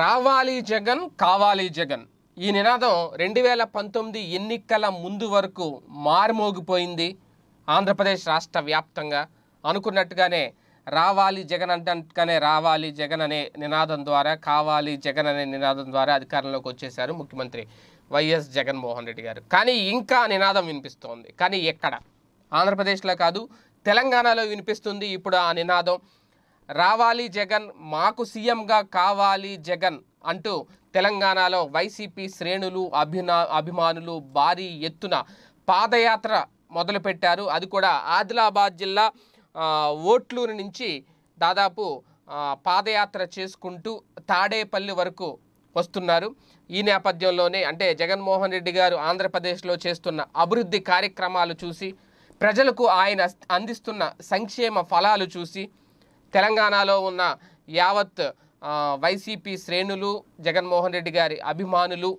రావాలి జగన్ కావాలి జగన్ ఈ నినాదం రెండు వేల పంతొమ్మిది ఎన్నికల ముందు వరకు మారుమోగిపోయింది ఆంధ్రప్రదేశ్ రాష్ట్ర వ్యాప్తంగా అనుకున్నట్టుగానే రావాలి జగన్ అంటే రావాలి జగన్ అనే నినాదం ద్వారా కావాలి జగన్ అనే నినాదం ద్వారా అధికారంలోకి వచ్చేశారు ముఖ్యమంత్రి వైఎస్ జగన్మోహన్ రెడ్డి గారు కానీ ఇంకా నినాదం వినిపిస్తోంది కానీ ఎక్కడ ఆంధ్రప్రదేశ్లో కాదు తెలంగాణలో వినిపిస్తుంది ఇప్పుడు ఆ నినాదం రావాలి జగన్ మాకు సీఎంగా కావాలి జగన్ అంటూ తెలంగాణలో వైసీపీ శ్రేణులు అభినా అభిమానులు భారీ ఎత్తున పాదయాత్ర మొదలుపెట్టారు అది కూడా ఆదిలాబాద్ జిల్లా ఓట్లూరు నుంచి దాదాపు పాదయాత్ర చేసుకుంటూ తాడేపల్లి వరకు వస్తున్నారు ఈ నేపథ్యంలోనే అంటే జగన్మోహన్ రెడ్డి గారు ఆంధ్రప్రదేశ్లో చేస్తున్న అభివృద్ధి కార్యక్రమాలు చూసి ప్రజలకు ఆయన అందిస్తున్న సంక్షేమ ఫలాలు చూసి తెలంగాణలో ఉన్న యావత్ వైసీపీ శ్రేణులు జగన్మోహన్ రెడ్డి గారి అభిమానులు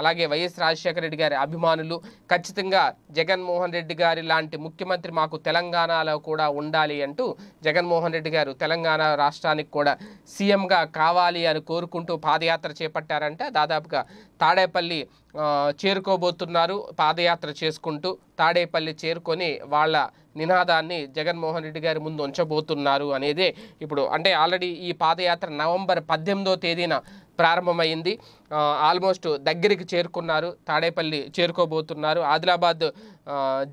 అలాగే వైఎస్ రాజశేఖర రెడ్డి గారి అభిమానులు ఖచ్చితంగా జగన్మోహన్ రెడ్డి గారి లాంటి ముఖ్యమంత్రి మాకు తెలంగాణలో కూడా ఉండాలి అంటూ జగన్మోహన్ రెడ్డి గారు తెలంగాణ రాష్ట్రానికి కూడా సీఎంగా కావాలి అని కోరుకుంటూ పాదయాత్ర చేపట్టారంటే దాదాపుగా తాడేపల్లి చేరుకోబోతున్నారు పాదయాత్ర చేసుకుంటూ తాడేపల్లి చేరుకొని వాళ్ళ నినాదాన్ని జగన్మోహన్ రెడ్డి గారి ముందు ఉంచబోతున్నారు అనేది ఇప్పుడు అంటే ఆల్రెడీ ఈ పాదయాత్ర నవంబర్ పద్దెనిమిదో తేదీన ప్రారంభమైంది ఆల్మోస్ట్ దగ్గరికి చేరుకున్నారు తాడేపల్లి చేరుకోబోతున్నారు ఆదిలాబాద్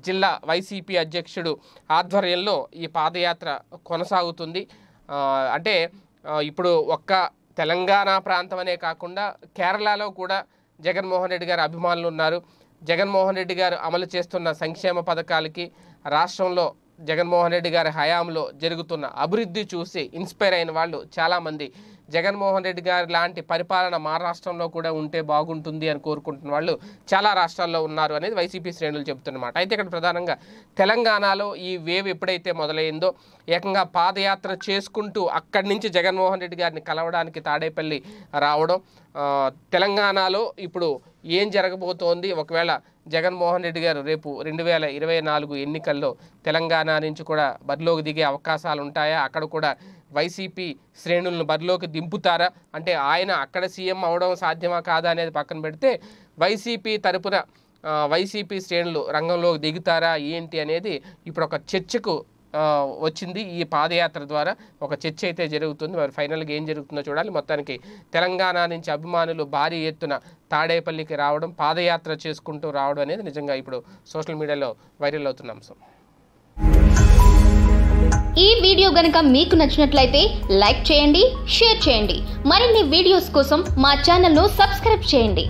జిల్లా వైసీపీ అధ్యక్షుడు ఆధ్వర్యంలో ఈ పాదయాత్ర కొనసాగుతుంది అంటే ఇప్పుడు ఒక్క తెలంగాణ ప్రాంతం అనే కాకుండా కేరళలో కూడా జగన్మోహన్ రెడ్డి గారి అభిమానులు ఉన్నారు జగన్మోహన్ రెడ్డి గారు అమలు చేస్తున్న సంక్షేమ పథకాలకి రాష్ట్రంలో జగన్మోహన్ రెడ్డి గారి హయాంలో జరుగుతున్న అభివృద్ధి చూసి ఇన్స్పైర్ అయిన వాళ్ళు చాలామంది జగన్మోహన్ రెడ్డి గారి లాంటి పరిపాలన మా రాష్ట్రంలో కూడా ఉంటే బాగుంటుంది అని కోరుకుంటున్న వాళ్ళు చాలా రాష్ట్రాల్లో ఉన్నారు అనేది వైసీపీ శ్రేణులు చెబుతున్నమాట అయితే ఇక్కడ ప్రధానంగా తెలంగాణలో ఈ వేవ్ ఎప్పుడైతే మొదలైందో ఏకంగా పాదయాత్ర చేసుకుంటూ అక్కడి నుంచి జగన్మోహన్ రెడ్డి గారిని కలవడానికి తాడేపల్లి రావడం తెలంగాణలో ఇప్పుడు ఏం జరగబోతోంది ఒకవేళ జగన్మోహన్ రెడ్డి గారు రేపు రెండు వేల ఇరవై నాలుగు ఎన్నికల్లో తెలంగాణ నుంచి కూడా బరిలోకి దిగే అవకాశాలు ఉంటాయా అక్కడ కూడా వైసీపీ శ్రేణులను బరిలోకి దింపుతారా అంటే ఆయన అక్కడ సీఎం అవడం సాధ్యమా కాదా అనేది పక్కన పెడితే వైసీపీ తరపున వైసీపీ శ్రేణులు రంగంలోకి దిగుతారా ఏంటి అనేది ఇప్పుడు ఒక చర్చకు వచ్చింది ఈ పాదయాత్ర ద్వారా ఒక చర్చ అయితే జరుగుతుంది మరి ఫైనల్గా ఏం జరుగుతుందో చూడాలి మొత్తానికి తెలంగాణ నుంచి అభిమానులు భారీ ఎత్తున తాడేపల్లికి రావడం పాదయాత్ర చేసుకుంటూ రావడం అనేది నిజంగా ఇప్పుడు సోషల్ మీడియాలో వైరల్ అవుతున్న అంశం ఈ వీడియో గనుక మీకు నచ్చినట్లయితే లైక్ చేయండి షేర్ చేయండి మరిన్ని వీడియోస్ కోసం మా ఛానల్ను సబ్స్క్రైబ్ చేయండి